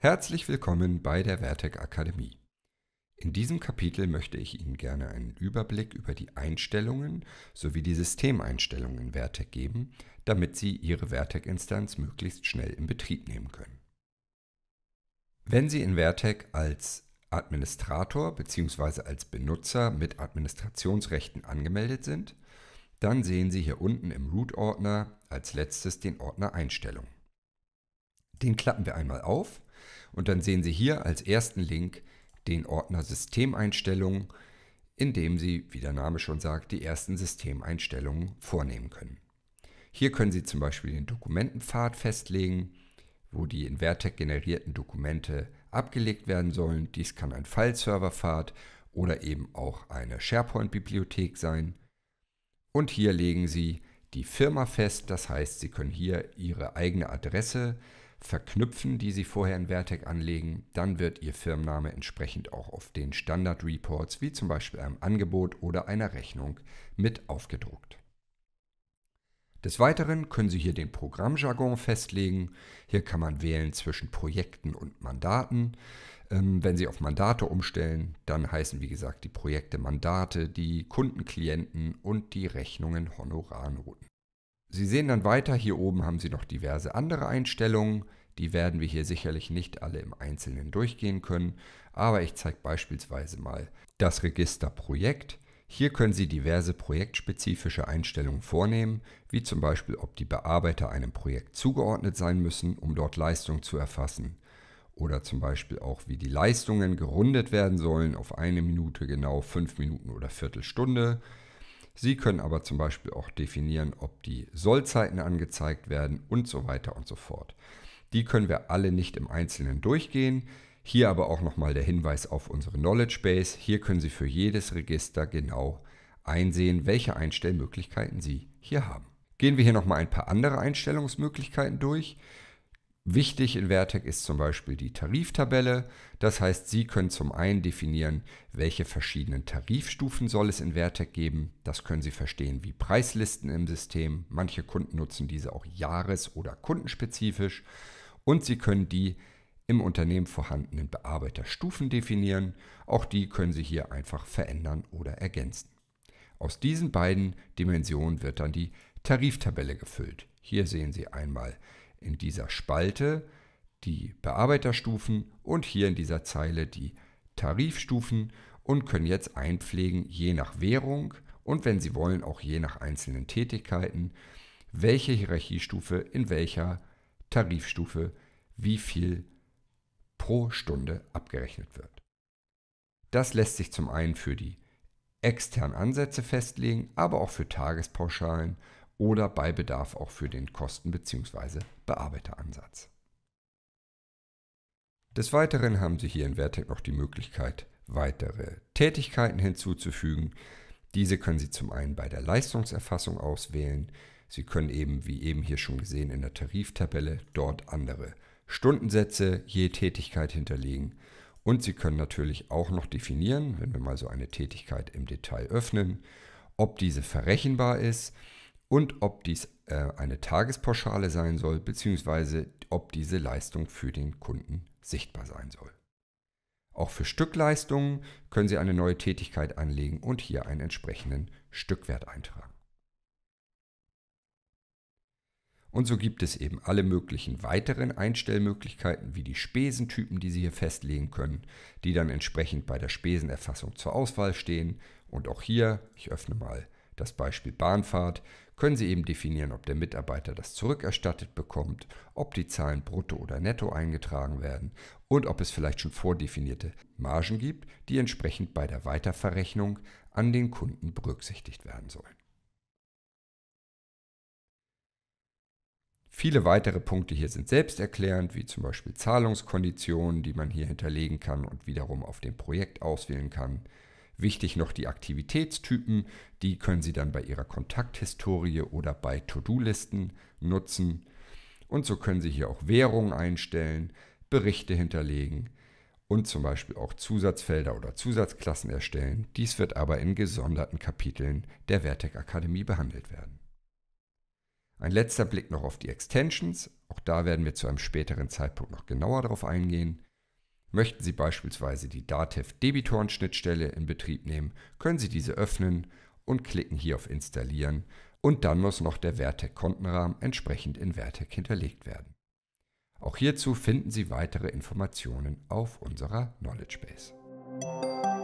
Herzlich willkommen bei der Vertec Akademie. In diesem Kapitel möchte ich Ihnen gerne einen Überblick über die Einstellungen sowie die Systemeinstellungen in Vertec geben, damit Sie Ihre Vertec-Instanz möglichst schnell in Betrieb nehmen können. Wenn Sie in Vertec als Administrator bzw. als Benutzer mit Administrationsrechten angemeldet sind, dann sehen Sie hier unten im Root-Ordner als letztes den Ordner Einstellungen. Den klappen wir einmal auf und dann sehen Sie hier als ersten Link den Ordner Systemeinstellungen, in dem Sie, wie der Name schon sagt, die ersten Systemeinstellungen vornehmen können. Hier können Sie zum Beispiel den Dokumentenpfad festlegen, wo die in Vertec generierten Dokumente abgelegt werden sollen. Dies kann ein File-Server-Pfad oder eben auch eine SharePoint-Bibliothek sein. Und hier legen Sie die Firma fest, das heißt, Sie können hier Ihre eigene Adresse verknüpfen, die Sie vorher in Vertec anlegen, dann wird Ihr Firmenname entsprechend auch auf den Standard-Reports, wie zum Beispiel einem Angebot oder einer Rechnung, mit aufgedruckt. Des Weiteren können Sie hier den Programmjargon festlegen. Hier kann man wählen zwischen Projekten und Mandaten. Ähm, wenn Sie auf Mandate umstellen, dann heißen wie gesagt die Projekte Mandate, die Kunden, Klienten und die Rechnungen Honorarnoten. Sie sehen dann weiter, hier oben haben Sie noch diverse andere Einstellungen. Die werden wir hier sicherlich nicht alle im Einzelnen durchgehen können, aber ich zeige beispielsweise mal das Register Projekt. Hier können Sie diverse projektspezifische Einstellungen vornehmen, wie zum Beispiel, ob die Bearbeiter einem Projekt zugeordnet sein müssen, um dort Leistung zu erfassen. Oder zum Beispiel auch, wie die Leistungen gerundet werden sollen auf eine Minute, genau fünf Minuten oder Viertelstunde. Sie können aber zum Beispiel auch definieren, ob die Sollzeiten angezeigt werden und so weiter und so fort. Die können wir alle nicht im Einzelnen durchgehen. Hier aber auch nochmal der Hinweis auf unsere Knowledge Base. Hier können Sie für jedes Register genau einsehen, welche Einstellmöglichkeiten Sie hier haben. Gehen wir hier nochmal ein paar andere Einstellungsmöglichkeiten durch. Wichtig in Vertex ist zum Beispiel die Tariftabelle. Das heißt, Sie können zum einen definieren, welche verschiedenen Tarifstufen soll es in Vertex geben. Das können Sie verstehen wie Preislisten im System. Manche Kunden nutzen diese auch jahres- oder kundenspezifisch. Und Sie können die im Unternehmen vorhandenen Bearbeiterstufen definieren. Auch die können Sie hier einfach verändern oder ergänzen. Aus diesen beiden Dimensionen wird dann die Tariftabelle gefüllt. Hier sehen Sie einmal die in dieser Spalte die Bearbeiterstufen und hier in dieser Zeile die Tarifstufen und können jetzt einpflegen, je nach Währung und wenn Sie wollen auch je nach einzelnen Tätigkeiten, welche Hierarchiestufe in welcher Tarifstufe wie viel pro Stunde abgerechnet wird. Das lässt sich zum einen für die externen Ansätze festlegen, aber auch für Tagespauschalen oder bei Bedarf auch für den Kosten- bzw. Bearbeiteransatz. Des Weiteren haben Sie hier in Vertec noch die Möglichkeit, weitere Tätigkeiten hinzuzufügen. Diese können Sie zum einen bei der Leistungserfassung auswählen. Sie können eben, wie eben hier schon gesehen, in der Tariftabelle dort andere Stundensätze je Tätigkeit hinterlegen. Und Sie können natürlich auch noch definieren, wenn wir mal so eine Tätigkeit im Detail öffnen, ob diese verrechenbar ist und ob dies äh, eine Tagespauschale sein soll, beziehungsweise ob diese Leistung für den Kunden sichtbar sein soll. Auch für Stückleistungen können Sie eine neue Tätigkeit anlegen und hier einen entsprechenden Stückwert eintragen. Und so gibt es eben alle möglichen weiteren Einstellmöglichkeiten wie die Spesentypen, die Sie hier festlegen können, die dann entsprechend bei der Spesenerfassung zur Auswahl stehen. Und auch hier, ich öffne mal das Beispiel Bahnfahrt, können Sie eben definieren, ob der Mitarbeiter das zurückerstattet bekommt, ob die Zahlen brutto oder netto eingetragen werden und ob es vielleicht schon vordefinierte Margen gibt, die entsprechend bei der Weiterverrechnung an den Kunden berücksichtigt werden sollen. Viele weitere Punkte hier sind selbsterklärend, wie zum Beispiel Zahlungskonditionen, die man hier hinterlegen kann und wiederum auf dem Projekt auswählen kann. Wichtig noch die Aktivitätstypen, die können Sie dann bei Ihrer Kontakthistorie oder bei To-Do-Listen nutzen. Und so können Sie hier auch Währungen einstellen, Berichte hinterlegen und zum Beispiel auch Zusatzfelder oder Zusatzklassen erstellen. Dies wird aber in gesonderten Kapiteln der Vertec Akademie behandelt werden. Ein letzter Blick noch auf die Extensions. Auch da werden wir zu einem späteren Zeitpunkt noch genauer darauf eingehen. Möchten Sie beispielsweise die DATEV-Debitoren-Schnittstelle in Betrieb nehmen, können Sie diese öffnen und klicken hier auf Installieren und dann muss noch der Vertec-Kontenrahmen entsprechend in Vertec hinterlegt werden. Auch hierzu finden Sie weitere Informationen auf unserer Knowledge Base.